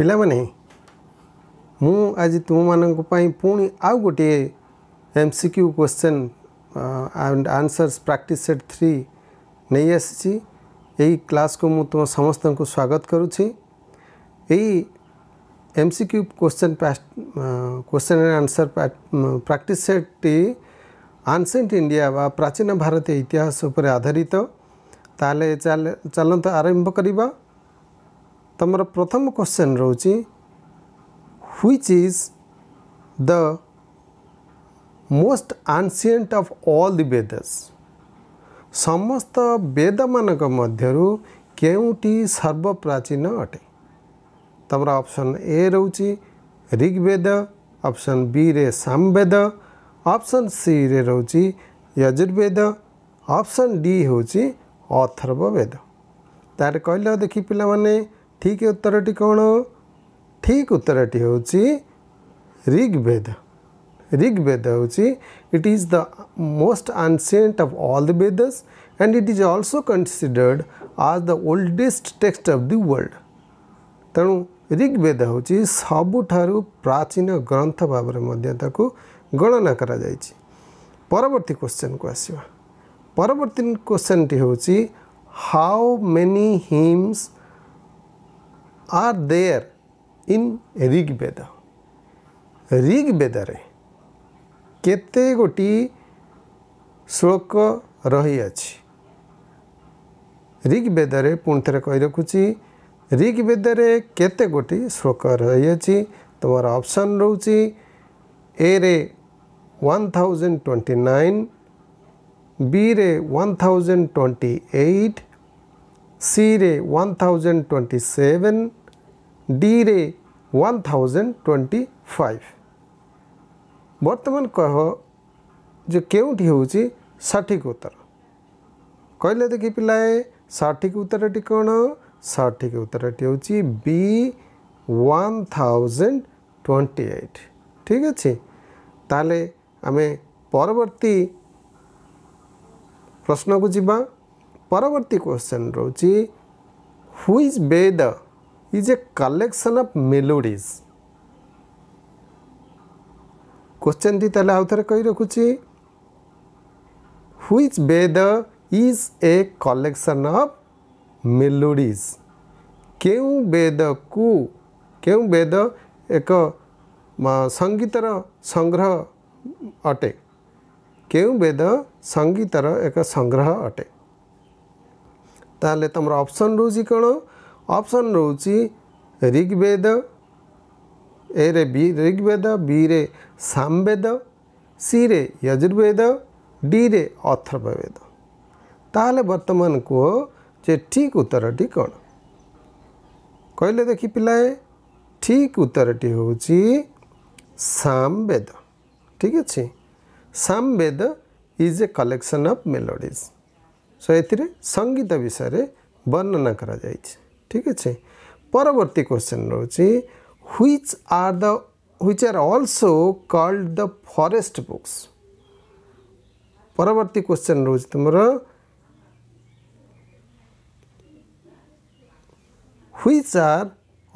ପିଲାମାନେ ମୁଁ ଆଜି ତୁମମାନଙ୍କ ପାଇଁ ପୁଣି ଆଉ ଗୋଟିଏ M C Q question and answers practice set three ନେଇ ଆସିଛି ଏହି କ୍ଲାସ୍କୁ ମୁଁ ତୁମ ସମସ୍ତଙ୍କୁ ସ୍ୱାଗତ କରୁଛି ଏହି M C Q question question and answer practice ସେଟ୍ଟି ଆନ୍ସେଣ୍ଟ ଇଣ୍ଡିଆ ବା ପ୍ରାଚୀନ ଭାରତୀୟ ଇତିହାସ ଉପରେ ଆଧାରିତ ତାହେଲେ ଚାଲନ୍ତୁ ଆରମ୍ଭ କରିବା ତମର ପ୍ରଥମ କ୍ୱେଶ୍ଚନ୍ ରହୁଛି which is the most ancient of all the Vedas ସମସ୍ତ ବେଦମାନଙ୍କ ମଧ୍ୟରୁ କେଉଁଟି ସର୍ବପ୍ରାଚୀନ ଅଟେ ତମର ଅପସନ୍ ଏ ରହୁଛି ଋଗ୍ବେଦ ଅପସନ୍ ବିରେ ସାମବେଦ ଅପସନ୍ ସିରେ ରହୁଛି यजुर्वेद ऑप्शन डी हूँ अथर्ववेद तार कहले देखी पाने ठिक उत्तर टी ठीक उत्तर टी रिग्वेद ऋग्वेद ऋग्वेद चाहिँ it is the most ancient of all the Vedas and it is also considered as the oldest text of the world तेणु ऋग्वेद हौ चाहिँ प्राचीन ग्रंथ ग्रन्थ भावनाको गणना क्वेश्चन को गरिबी परवर्ती क्वेश्चन टी क्वेन how many hymns are there in Rig Veda. Rig Vedare କେତେ ଗୋଟି ଶ୍ଳୋକ ରହିଅଛି ରିଗ୍ ବେଦରେ ପୁଣି ଥରେ କହି ରଖୁଛି ରିଗ୍ ବେଦରେ କେତେ ଗୋଟି ଶ୍ଳୋକ ରହିଅଛି ତୁମର ଅପସନ୍ ରହୁଛି ଏରେ ୱାନ୍ ଥାଉଜେଣ୍ଡ ଟ୍ୱେଣ୍ଟି ନାଇନ୍ ବିରେ ୱାନ୍ ଥାଉଜେଣ୍ଡ ଟ୍ୱେଣ୍ଟି ଏଇଟ୍ ସିରେ ୱାନ୍ ଥାଉଜେଣ୍ଡ ଟ୍ୱେଣ୍ଟି ସେଭେନ୍ ডিরে ওয়ান থাউজেন্ড টোয়েন্টি ফাইভ বর্তমান কহ যে কেউটি হচ্ছে সঠিক উত্তর কহিলে দেখি পিলায়ে সঠিক উত্তরটি কোণ সঠিক উত্তরটি হচ্ছে B one thousand twenty eight ঠিক আছে তাহলে আমি পরবর্তী প্রশ্নকু যা পরবর্তী কোশ্চেন রয়েছে হুইজ বে দ is a collection of melodies question di tale au thare kahi rakuchi which veda is a collection of melodies କେଉଁ ବେଦକୁ କେଉଁ ବେଦ ଏକ ସଙ୍ଗୀତର ସଂଗ୍ରହ ଅଟେ କେଉଁ ବେଦ ସଙ୍ଗୀତର ଏକ ସଂଗ୍ରହ ଅଟେ ତାହେଲେ ତୁମର ଅପସନ୍ ରହୁଛି କ'ଣ ଅପସନ୍ ରହୁଛି ଋଗ୍ବେଦ ଏ ରେ ବି ଋଗ୍ବେଦ ବିରେ ସାମବେଦ ସିରେ ଯଜୁର୍ବେଦ ଡିରେ ଅଥର୍ବବେଦ ତାହେଲେ ବର୍ତ୍ତମାନ କୁହ ଯେ ଠିକ୍ ଉତ୍ତରଟି କ'ଣ କହିଲେ ଦେଖି ପିଲାଏ ଠିକ୍ ଉତ୍ତରଟି ହେଉଛି ସାମବେଦ ଠିକ୍ ଅଛି Samaveda is a collection of melodies so ଏଥିରେ ସଙ୍ଗୀତ ବିଷୟରେ ବର୍ଣ୍ଣନା କରାଯାଇଛି ठिक परवर्ती क्वेश्चन रहेछ which are the which are also called the forest books परवर्ती क्वेश्चन रहेछ त which are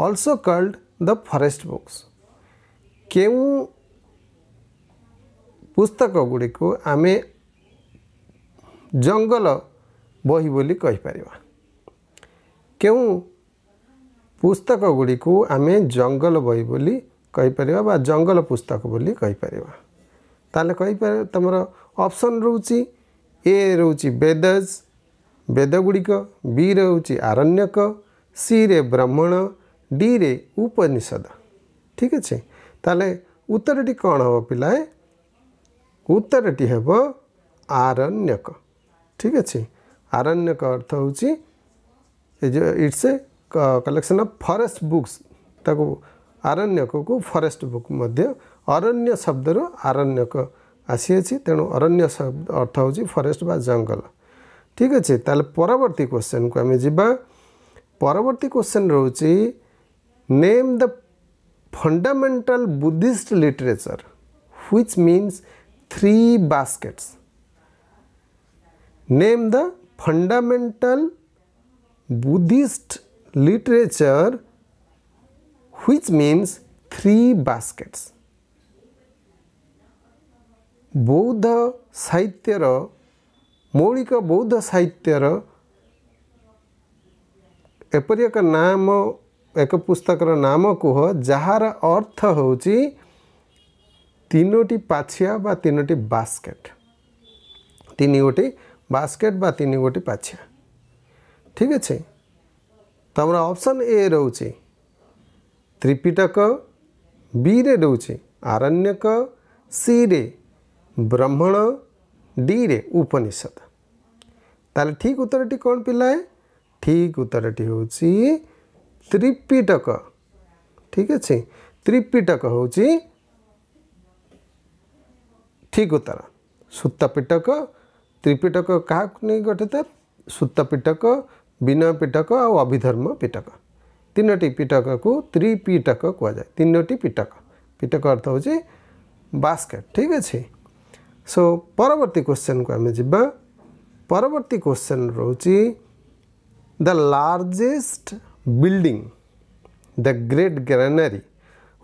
also called the forest books केउ पुस्तक को आमे जंगल बोली बहि बोलीपार କେଉଁ ପୁସ୍ତକ ଗୁଡ଼ିକୁ ଆମେ ଜଙ୍ଗଲ ବହି ବୋଲି କହିପାରିବା ବା ଜଙ୍ଗଲ ପୁସ୍ତକ ବୋଲି କହିପାରିବା ତାହେଲେ କହିପାର ତୁମର ଅପସନ୍ ରହୁଛି ଏ ରହୁଛି ବେଦଜ ଗୁଡ଼ିକ ବି ରହୁଛି ଆରଣ୍ୟକ ସିରେ ବ୍ରାହ୍ମଣ ଡିରେ ଉପନିଷଦ ଠିକ୍ ଅଛି ତାହେଲେ ଉତ୍ତରଟି କ'ଣ ହେବ ପିଲାଏ ଉତ୍ତରଟି ହେବ ଆରଣ୍ୟକ ଠିକ୍ ଅଛି ଆରଣ୍ୟକ ଅର୍ଥ ହେଉଛି is it's a collection of forest books ताको त को फरस्ट बुक मध्य अरण्य शब्द रो आसी आरण आसु अरण्य शब्द अर्थ हो हौ फरेस्ट बा परवर्ती क्वेश्चन को तवर्ती जिबा परवर्ती क्वेश्चन रहू छि name the fundamental Buddhist literature which means three baskets name the fundamental Buddhist literature which means three baskets. বৌদ্ধ ସାହିତ୍ୟର ମୌଳିକ ବୌଦ୍ଧ ସାହିତ୍ୟର ଏପରି ଏକ ନାମ ଏକ ପୁସ୍ତକର ନାମ କୁହ ଯାହାର ଅର୍ଥ ହେଉଛି ତିନୋଟି ପାଛିଆ ବା ତିନୋଟି ବାସ୍କେଟ୍ ତିନି ଗୋଟି ବାସ୍କେଟ୍ ବା ତିନି ଗୋଟି ପାଛିଆ ঠিক ଅଛି ତ ଆମର ଅପସନ୍ ଏ ରହୁଛି ତ୍ରିପିଟକ ବିରେ ରହୁଛି ଆରଣ୍ୟକ ସିରେ ବ୍ରହ୍ମଣ ଡିରେ ଉପନିଷଦ ତାହେଲେ ଠିକ୍ ଉତ୍ତରଟି କ'ଣ ପିଲାଏ ଠିକ୍ ଉତ୍ତରଟି ହେଉଛି ତ୍ରିପିଟକ ଠିକ୍ ଅଛି ତ୍ରିପିଟକ ହେଉଛି ଠିକ୍ ଉତ୍ତର ସୂତାପିଟକ ତ୍ରିପିଟକ କାହାକୁ ନେଇ ଗଠିତ ସୂତାପିଟକ विनय पिटक आभिधर्म पिटक तीनो पिटक को त्रिपिटक क्या तीनोटी पिटक पिटक अर्थ हो बास्केट ठीक अच्छे सो so, परवर्ती क्वेश्चन को आम जा परवर्ती क्वेश्चन रोच the largest building the great granary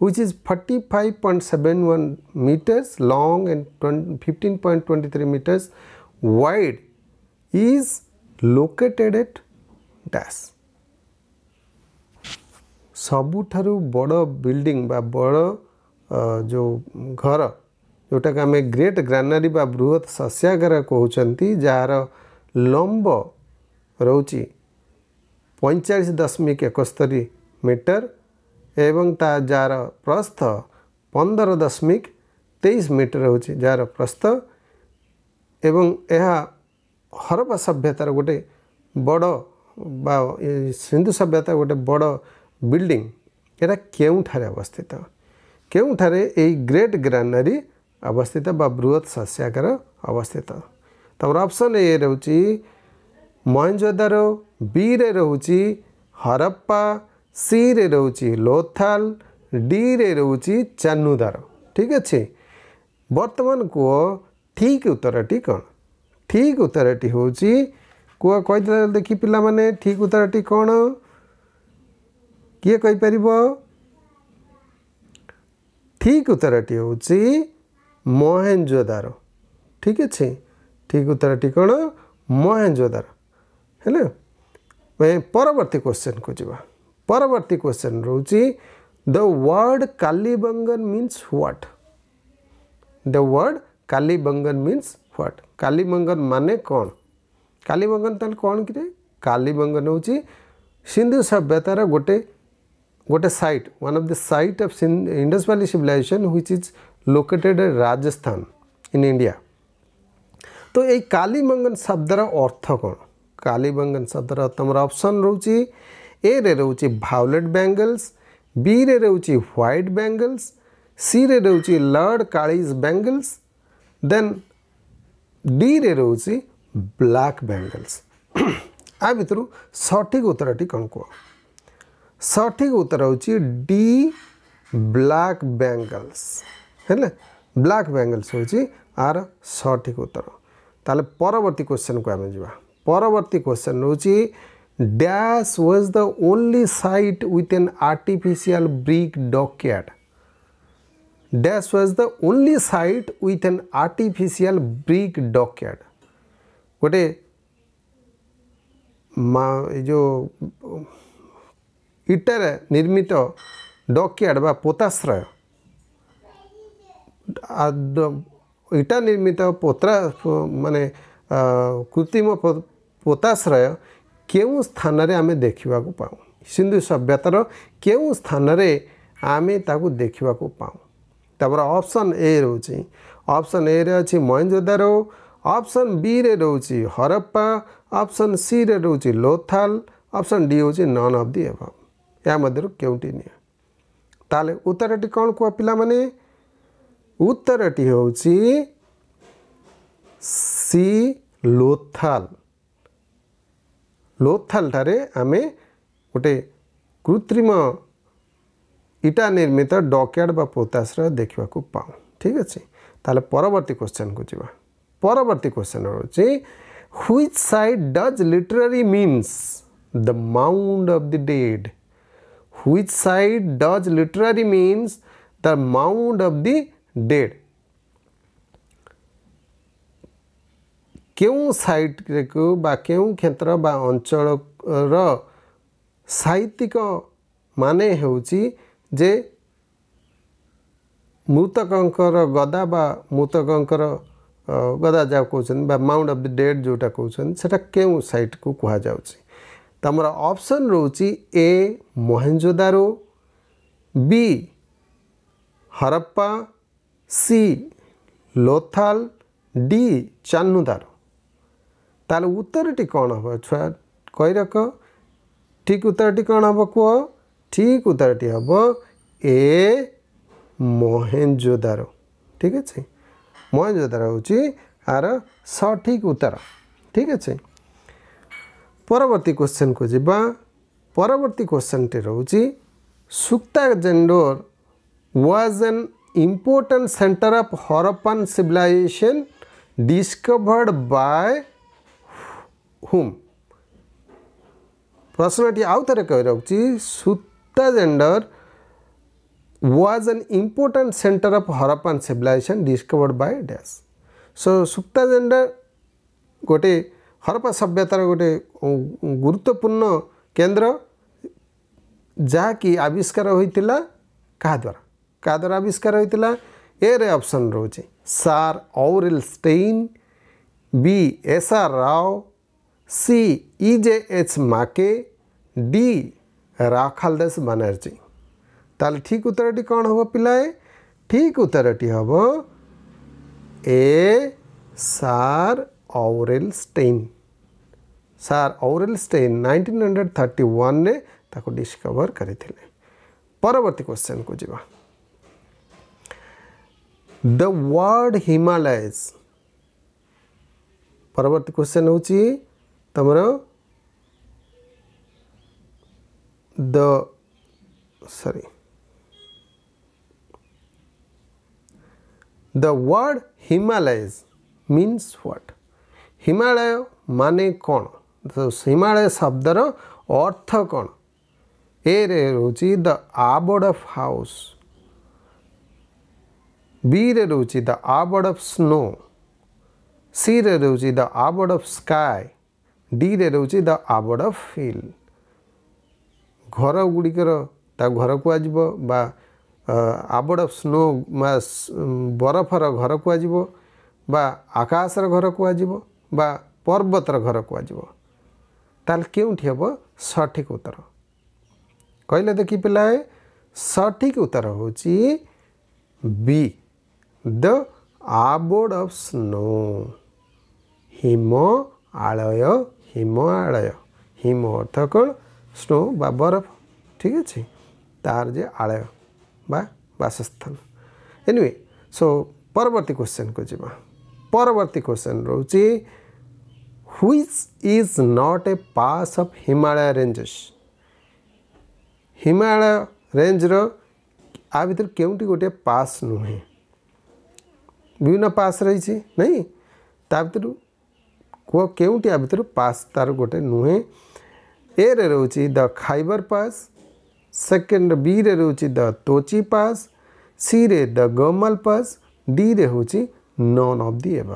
which is forty five point seven one meters long and fifteen point twenty three meters wide is located at dash ସବୁଠାରୁ ବଡ଼ ବିଲ୍ଡିଂ ବା ବଡ଼ ଯେଉଁ ଘର ଯେଉଁଟାକୁ ଆମେ ଗ୍ରେଟ୍ ଗ୍ରାନାରୀ ବା ବୃହତ ଶସ୍ୟାଗାର କହୁଛନ୍ତି ଯାହାର ଲମ୍ବ ରହୁଛି ପଇଁଚାଳିଶ ଦଶମିକ ଏକସ୍ତରୀ ମିଟର ଏବଂ ତା ଯାହାର ପ୍ରସ୍ଥ ପନ୍ଦର ଦଶମିକ ତେଇଶ ମିଟର ହେଉଛି ଯାହାର ପ୍ରସ୍ଥ ଏବଂ ଏହା ହରପା ସଭ୍ୟତାର ଗୋଟେ ବଡ଼ ବା ସିନ୍ଧୁ ସଭ୍ୟତା ଗୋଟେ ବଡ଼ ବିଲ୍ଡିଂ ଏଇଟା କେଉଁଠାରେ ଅବସ୍ଥିତ କେଉଁଠାରେ ଏଇ ଗ୍ରେଟ୍ ଗ୍ରାନାରୀ ଅବସ୍ଥିତ ବା ବୃହତ୍ ଶସ୍ୟାଗାର ଅବସ୍ଥିତ ତା'ପରେ ଅପସନ୍ ଏ ରହୁଛି ମହେଞ୍ଜୋଦାର ବିରେ ରହୁଛି ହରପ୍ପା ସିରେ ରହୁଛି ଲୋଥାଲ ଡିରେ ରହୁଛି ଚାନୁଦାର ଠିକ୍ ଅଛି ବର୍ତ୍ତମାନ କୁହ ଠିକ୍ ଉତ୍ତରଟି କ'ଣ ଠିକ୍ ଉତ୍ତରଟି ହେଉଛି देखी पिला माने ठीक उत्तर टी कौन किए कहींपर ठीक उत्तर टी हूँ महेजोदार ठीक अच्छे ठीक उत्तर टी कौन महेजोदार है परवर्त क्वेश्चन को जीवा परवर्त क्वेश्चन रोच the word Kalibangan means what the word Kalibangan means what Kalibangan माने कौन कालीबंगन तेल कौन किए कालीबंगन हूँ सिंधु सभ्यतार गोटे गोटे सैट one of the site of Indus Valley civilisation which is located Rajasthan in India तो ये कालीबंगन शब्दर अर्थ कौन कालीबंगन शब्दर तुम ऑप्शन रोच ए रे रोच भावलेट बैंगल्स बी रे रोच ह्वैट बैंगल्स सी रे रोच लर्ड कालीज बैंगल्स देन डी रे रोची ब्लाक बेंगल्स आ भितर सठिक उत्तर टी कौन कह सठिक उत्तर हूँ डी ब्लाक बैंगल्स है ब्लाक बैंगल्स हूँ आर सठिक उत्तर ताले परवर्ती क्वेश्चन को आम जा परवर्ती क्वेश्चन हूँ dash was the only site with an artificial brick dockyard dash was the only site with an artificial brick dockyard गटे जो इटार निर्मित डकयारा पोताश्रय इटा निर्मित पोत म कृत्रिम पोताश्रय केही स्थान आम देखाको पाँच सिन्धु सभ्यतार केही स्थान आमे देखाको पाँ त option A Ruchi option A र अझ महजोदारौँ ଅପସନ୍ ବିରେ ରହୁଛି ହରପ୍ପା ଅପସନ୍ ସିରେ ରହୁଛି ଲୋଥାଲ ଅପସନ୍ ଡି ହେଉଛି ନନ୍ ଅଫ୍ ଦି ଏଭବ୍ ଏହା ମଧ୍ୟରୁ କେଉଁଟି ନିଏ ତାହେଲେ ଉତ୍ତରଟି କ'ଣ କୁହ ପିଲାମାନେ ଉତ୍ତରଟି ହେଉଛି ସି ଲୋଥାଲ ଲୋଥାଲଠାରେ ଆମେ ଗୋଟେ କୃତ୍ରିମ ଇଟା ନିର୍ମିତ ଡକ୍ୟାର୍ଡ଼ ବା ପୋତାଶ୍ରୟ ଦେଖିବାକୁ ପାଉ ଠିକ୍ ଅଛି ତାହେଲେ ପରବର୍ତ୍ତୀ କୋଶ୍ଚେନ୍କୁ ଯିବା ପରବର୍ତ୍ତୀ କ୍ୱେଶ୍ଚନ୍ ହେଉଛି which site does literally means the mound of the dead which site does literally means the mound of the dead କେଉଁ ସାଇଟ୍କୁ ବା କେଉଁ କ୍ଷେତ୍ର ବା ଅଞ୍ଚଳର ସାହିତ୍ୟିକ ମାନେ ହେଉଛି ଯେ ମୃତକଙ୍କର ଗଦା ବା ମୃତକଙ୍କର ଗଦା ଯାହା କହୁଛନ୍ତି ବା ମାଉଣ୍ଟ ଅଫ୍ ଦି ଡେଡ୍ ଯେଉଁଟା କହୁଛନ୍ତି ସେଟା କେଉଁ ସାଇଟ୍କୁ କୁହାଯାଉଛି ତ ଆମର ଅପସନ୍ ରହୁଛି A Mohenjodaro B Harappa C Lothal D Chanhudaro তাহলে উত্তরটি কণ হব ছুয়া কই রাখ ঠিক উত্তরটি কণ হব কুহ ঠিক উত্তরটি হব এ মহেঞ্জোদার ঠিক আছে ময় যেটা রয়েছে আর সঠিক উত্তর ঠিক আছে পরবর্তী কোশ্চেন কু যা পরবর্তী কোশ্চেনটি রয়েছে Sutkagendor was an important centre of Harappan civilisation discovered by whom প্রশ্নটি আউথরে কই রাখছি সুক্তাজেন্ডর was an important center of Harappan civilization discovered by dash so supta gender gote harappa sabhyatar gote gurutwapurna kendra ଯାହାକି ଆବିଷ୍କାର ହୋଇଥିଲା କାହା ଦ୍ୱାରା କାହା ଦ୍ୱାରା ଆବିଷ୍କାର ହୋଇଥିଲା ଏରେ ଅପସନ୍ ରହୁଛି Sir Aurel Stein B S R Rao C E J H Mackay D Rakhaldas Banerjee ताल ठीक उत्तर टी कौन हम पिलाए ठीक उत्तर हम A Sir Aurel Stein Sir Aurel Stein nineteen hundred thirty one discover परवर्ती क्वेश्चन को जीवा द वर्ल्ड हिमालयज परवर्ती क्वेश्चन हूँ तुमर the sorry The word Himalayas means what? Himalaya means କ'ଣ ହିମାଳୟ ଶବ୍ଦର ଅର୍ଥ କ'ଣ ଏରେ ରହୁଛି ଦ ଆବର୍ଡ ଅଫ୍ ହାଉସ୍ ବିରେ ରହୁଛି ଦ ଆବର୍ଡ ଅଫ୍ ସ୍ନୋ ସିରେ ରହୁଛି ଦ ଆବର୍ଡ ଅଫ୍ ସ୍କାଏ ଡିରେ ରହୁଛି ଦ ଆବର୍ଡ ଅଫ୍ ହିଲ୍ ଘର ଗୁଡ଼ିକର ତା ଘର କୁହାଯିବ ଆବଡ଼ ଅଫ୍ ସ୍ନୋ ବା ବରଫର ଘର କୁହାଯିବ ବା ଆକାଶର ଘର କୁହାଯିବ ବା ପର୍ବତର ଘର କୁହାଯିବ ତାହେଲେ କେଉଁଠି ହେବ ସଠିକ୍ ଉତ୍ତର କହିଲେ ଦେଖି ପିଲାଏ ସଠିକ୍ ଉତ୍ତର ହେଉଛି B the abode of snow Himalaya Himalaya হিম অর্থ কোণ স্নো বা বরফ ঠিক আছে তার যে আড়য় বা বাসস্থান এনিওয়ে সো পরবর্তী কোশ্চেনকু যা পরবর্তী কোশ্চেন রয়েছে which is not a pass of Himalaya ranges Himalaya রেঞ্জর आ भितर केउटी गोटे पास नुहे विभिन्न पास रही नहीं ता भर कह के आ भितर पास तार गोटे नुहे ए रे रोचे the Khyber pass second B रे रोचे द तोची पास सी रे द गमल पास डी रे हूँ नन अफ दि एव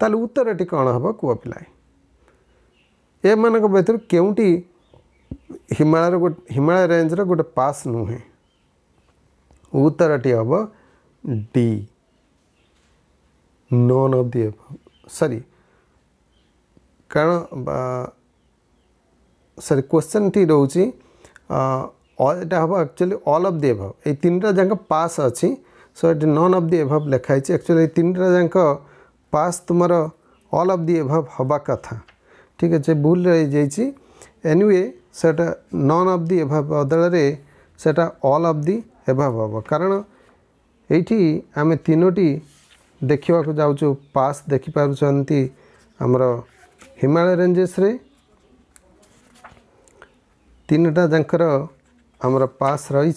ताल उत्तर टी कौन हम कू पाए ए मानक भर के हिमालय हिमालय रेंजर गोटे पास नुहे उत्तर टी हम D none of the above sorry कारण सरी क्वेश्चन टी रोची এটা হব actually all of the above এই তিনটা যাক পাস অছি সো এটি নন অফ দি এভাব লেখা হয়েছে একচুয়ালি এই তিনটা যাক পাস তোমার অল অফ দি এভাব হওয়া কথা ঠিক আছে ভুল রয়ে যাইছি এনিওয়ে সেটা নন অফ দি এভাব বদলরে সেটা অল অফ দি এভাব হব কারণ এইটি আমি তিনোটি ଦେଖିବାକୁ ଯାଉଛୁ ପାସ୍ ଦେଖିପାରୁଛନ୍ତି ଆମର ହିମାଳୟ ରେଞ୍ଜେସ୍ରେ टा जाकर आमर पास रही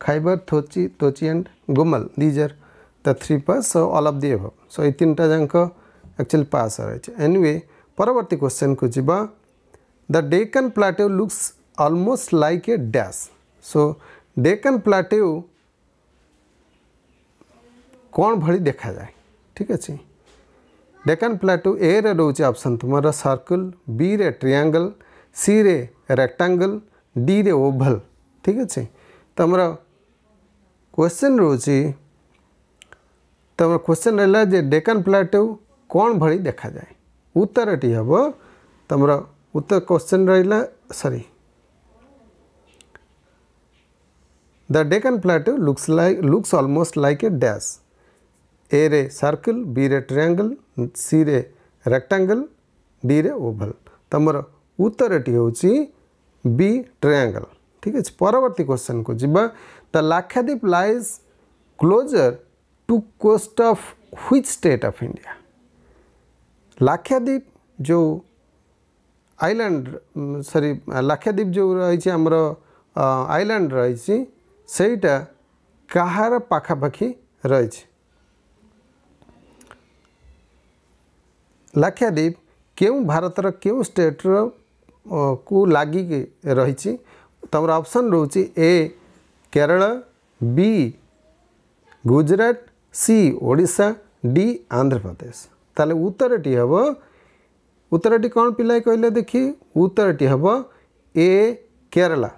Khyber Tochi Tochi and Gomal these are the three pass so all of the above so ये तीन टा जाक एक्चुअल पास रही है एनवे परवर्त क्वेश्चन को जी the Deccan plateau looks almost like a dash. So, Deccan plateau कौन भली देखा जाए ठीक अच्छे डेकन प्लाटो ए रे रोचे ऑप्शन तुम सर्कल बी रे ट्रियांगल सी रे रेक्टांगल डी रे ओभल ठीक अच्छे तुम क्वेश्चन रोच तुम क्वेश्चन रहा जे डेकान प्लाटो कौन भली देखा जाए उत्तर टी हम तुम उत्तर क्वेश्चन रहा sorry The Deccan Plateau looks, like, looks almost like a dash. A ray circle, B ray triangle, C ray rectangle, D ray oval. तमर उत्तर हूँ बी ट्रायंगल ठीक अच्छे परवर्ती क्वेश्चन को जी the Lakshadweep lies closer to coast of which state of India Lakshadweep जो island sorry लाक्षादीप जो रही आमर आइलैंड रही সেইটা কাহার পাখাপাখি রয়েছে লাক্ষাদ্বীপ কেউ ভারতের কেউ স্টেটর কু লাগি রয়েছে তোমার অপশন রয়েছে A Kerala B Gujarat C Odisha D Andhra Pradesh তাহলে উত্তরটি হব উত্তরটি কোণ পিলায় কহিলে দেখি উত্তরটি হব এ কেরলা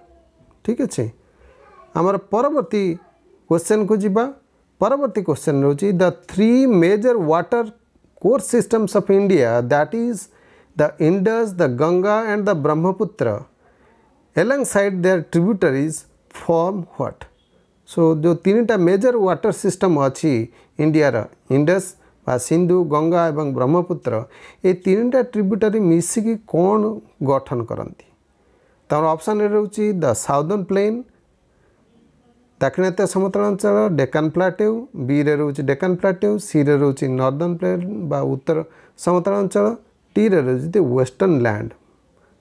ঠিক আছে ଆମର ପରବର୍ତ୍ତୀ କ୍ୱେଶ୍ଚନ୍କୁ ଯିବା ପରବର୍ତ୍ତୀ କ୍ୱେଶ୍ଚନ୍ ରହୁଛି the three major water course systems of India that is the Indus the Ganga and the Brahmaputra alongside their tributaries form what so ଯେଉଁ ତିନିଟା ମେଜର ୱାଟର ସିଷ୍ଟମ୍ ଅଛି ଇଣ୍ଡିଆର ଇଣ୍ଡସ୍ ବା ସିନ୍ଧୁ ଗଙ୍ଗା ଏବଂ ବ୍ରହ୍ମପୁତ୍ର ଏ ତିନିଟା ଟ୍ରିବ୍ୟୁଟାରୀ ମିଶିକି କ'ଣ ଗଠନ କରନ୍ତି ତାଙ୍କର ଅପସନ୍ରେ ରହୁଛି ଦ ସାଉଦର୍ଣ୍ଣ ପ୍ଲେନ୍ ଦାକ୍ଷିଣାତ୍ୟ ସମତଳାଞ୍ଚଳ ଡେକାନ୍ ପ୍ଲାଟେଉ ବିରେ ରହୁଛି ଡେକାନ୍ ପ୍ଲାଟେଉ ସିରେ ରହୁଛି ନର୍ଦର୍ଣ୍ଣ ପ୍ଲେନ୍ ବା ଉତ୍ତର ସମତଳାଞ୍ଚଳ ଟିରେ ରହୁଛି ଦି ୱେଷ୍ଟର୍ଣ୍ଣ ଲ୍ୟାଣ୍ଡ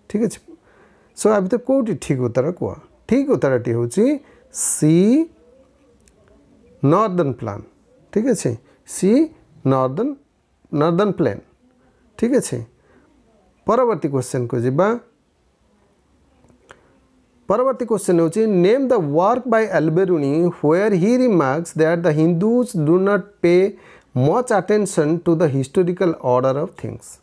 ଠିକ୍ ଅଛି ସୋ ଆ ଭିତରେ କେଉଁଠି ଠିକ୍ ଉତ୍ତର କୁହ ଠିକ୍ ଉତ୍ତରଟି ହେଉଛି ସି ନର୍ଦର୍ଣ୍ଣ ପ୍ଲାନ୍ ଠିକ୍ ଅଛି ସି ନର୍ଦର୍ଣ୍ଣ ନର୍ଦର୍ଣ୍ଣ ପ୍ଲେନ୍ ଠିକ୍ ଅଛି ପରବର୍ତ୍ତୀ କୋଶ୍ଚିନ୍କୁ ଯିବା परवर्त question home the work by Alberuni where he remarks that the Hindus do not pay much attention to the historical order of things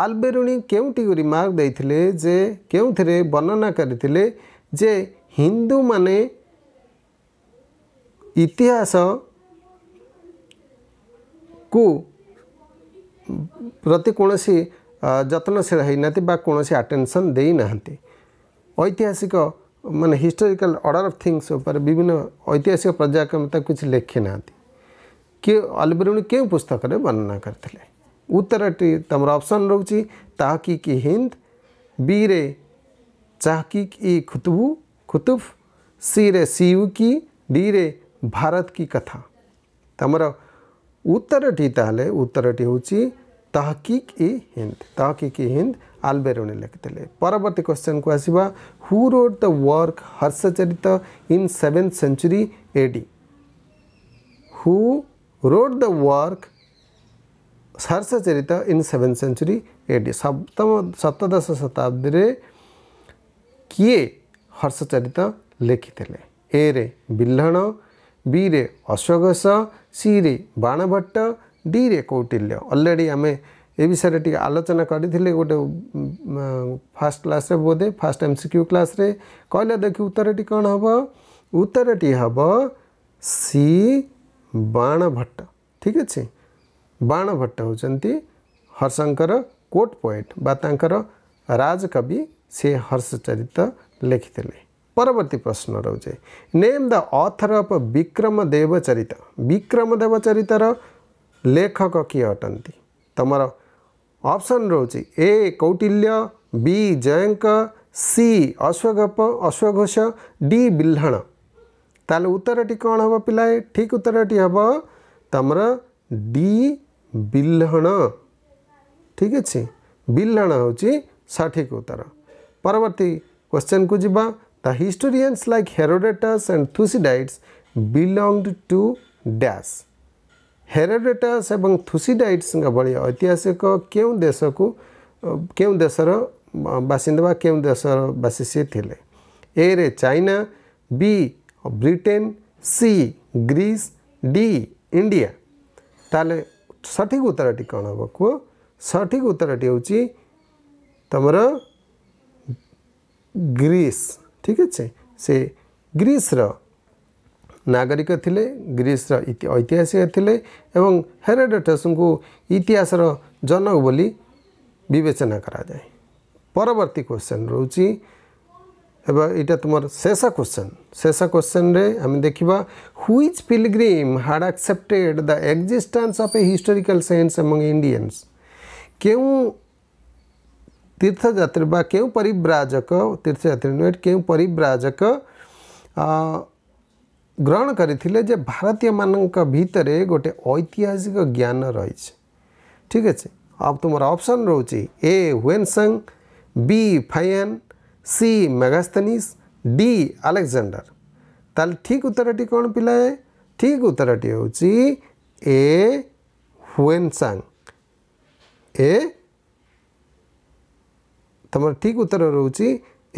Alberuni के remark देते जे के वर्णना करते जे हिंदू मैने इतिहास को प्रति कौन सी जत्नशील होना कौन सी आटेनसन देना ऐतिहासिक मान हिस्टोरिकल अर्डर अफ थिंग्स विभिन्न ऐतिहासिक प्रजाक्रमता किसी लिखि ना किए अलबेरुणी के पुस्तक वर्णना करते उत्तर टी तुम अपसन रोचे ताकिक हिंद बी रे चाहकिक इ खुतबु खुतुफ सी रे सीयू की डी रे भारत की कथा तुम उत्तर टी ताल उत्तर टी हूँ ताकिक इ हिंद ताकिक हिंद ಆಲ್ಬೇರೋಣ ଲେଖିଥିଲେ ପରବର୍ତ୍ତୀ କ୍ୱେଶ୍ଚନ୍କୁ ଆସିବା who wrote the work Harshacharita in seventh century A D who wrote the work Harshacharita in seven century A D ସପ୍ତମ ସପ୍ତଦଶ ଶତାବ୍ଦୀରେ କିଏ ହର୍ଷଚରିତ ଲେଖିଥିଲେ ଏରେ ବିଲ୍ହଣ ବିରେ ଅଶ୍ୱଘୋଷ ସିରେ ବାଣଭଟ୍ଟ ଡିରେ କୌଟିଲ୍ୟ ଅଲରେଡ଼ି ଆମେ ए विषय टे आलोचना गरिटे फास्ट क्लास बोधे फास्ट एमसिक्यु क्लास रे कहले उत्तर टी करटिस भट्ट ठिक अचे बाणभट्ट हुन्छ हर्षको कोट पोएट पोइन्ट बाक सि हर्षचरित लेखिदिने परवर्ती प्रश्न रहेछ name the author of Vikramadevacharita बिक्रमदेवित र लेखक कि अटे त ऑप्शन रोचे A Kautilya B Jayanaka C अश्वगप अश्वघोष डी बिल्हण ତାହେଲେ ଉତ୍ତରଟି କ'ଣ ହେବ ପିଲାଏ ଠିକ୍ ଉତ୍ତରଟି ହେବ ତମର ଡି ବିଲ୍ହଣ ଠିକ୍ ଅଛି ବିଲ୍ହଣ ହେଉଛି ସଠିକ୍ ଉତ୍ତର ପରବର୍ତ୍ତୀ କ୍ୱେଶ୍ଚନ୍କୁ ଯିବା the historians like Herodotus and Thucydides belonged to dash Herodotus ଏବଂ ଥୁସିଡାଇଟ୍ସଙ୍କ ଭଳି ଐତିହାସିକ କେଉଁ ଦେଶକୁ କେଉଁ ଦେଶର ବାସିନ୍ଦା ବା କେଉଁ ଦେଶର ବାସି ସିଏ ଥିଲେ ଏରେ China B Britain C Greece D India ତାହେଲେ ସଠିକ୍ ଉତ୍ତରଟି କ'ଣ ହେବ କୁହ ସଠିକ୍ ଉତ୍ତରଟି ହେଉଛି ତୁମର ଗ୍ରୀସ୍ ଠିକ୍ ଅଛି ସେ ଗ୍ରୀସ୍ର नागरिक थे ग्रीस ऐतिहासिक थिले को इतिहास जनक बोली बेचना कराए परवर्ती क्वेश्चन रोच यहाँ तुम शेष क्वेश्चन शेष क्वेश्चन रे आम देखा which pilgrim had accepted the existence of a historical sense among Indians के तीर्थजात्री के क्यों परिव्राजक तीर्थयात्री नुहे क्यों परिव्राजक ग्रहण करें भारतीय मानक गोटे ऐतिहासिक ज्ञान रही ठीक अच्छे अब तुम अपसन रोचे A Hiuen Tsang B Fahien C Megasthenes D Alexander ताल ठीक उत्तर टी कौन पिलाए ठीक उत्तर टी हूँ ए हुएनसंग ए तुम ठीक उत्तर रोचे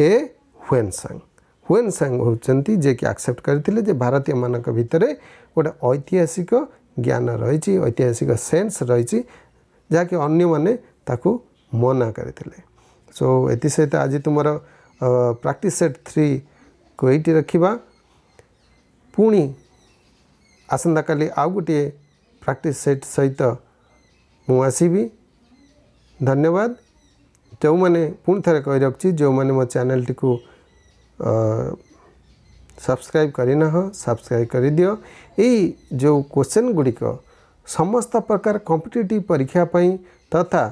ए हुएनसंग कोएन सांग जे कि आक्सेप्ट करते भारतीय मानक भितर गोटे ऐतिहासिक ज्ञान रही ऐतिहासिक सेन्स रही जहाँकि अन्य मना करो एस आज तुम प्राक्टिस सेट थ्री को ये रखा पुणी आसंता का आउ गोटे प्राक्टिस सेट सहित मुसबि धन्यवाद जो मैंने पुणे कही रखी जो मैंने मो चेल टी सब्सक्राइब करना सब्सक्राइब कर दियो यही जो क्वेश्चन गुड़िक समस्त प्रकार कंपिटेटिव परीक्षापी तथा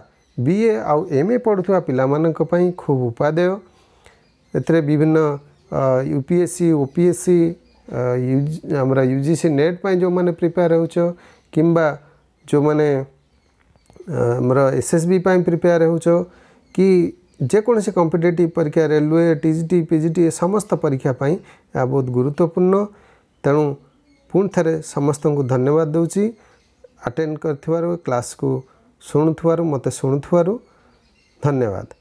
बीए आउ पढ़ुआ पढ़ुवा पाई खूब उपादेय एथेर विभिन्न यूपीएससी ओपीएससी आम यूजीसी नेट जो मैंने प्रिपेयर हो कि जो मैंने एस बी प्रिपेयर हो कि ଯେକୌଣସି କମ୍ପିଟେଟିଭ୍ ପରୀକ୍ଷା ରେଲୱେ ଟିଜିଟି ପିଜିଟି ଏ ସମସ୍ତ ପରୀକ୍ଷା ପାଇଁ ଏହା ବହୁତ ଗୁରୁତ୍ୱପୂର୍ଣ୍ଣ ତେଣୁ ପୁଣି ଥରେ ସମସ୍ତଙ୍କୁ ଧନ୍ୟବାଦ ଦେଉଛି ଆଟେଣ୍ଡ କରିଥିବାରୁ କ୍ଲାସ୍କୁ ଶୁଣୁଥିବାରୁ ମୋତେ ଶୁଣୁଥିବାରୁ ଧନ୍ୟବାଦ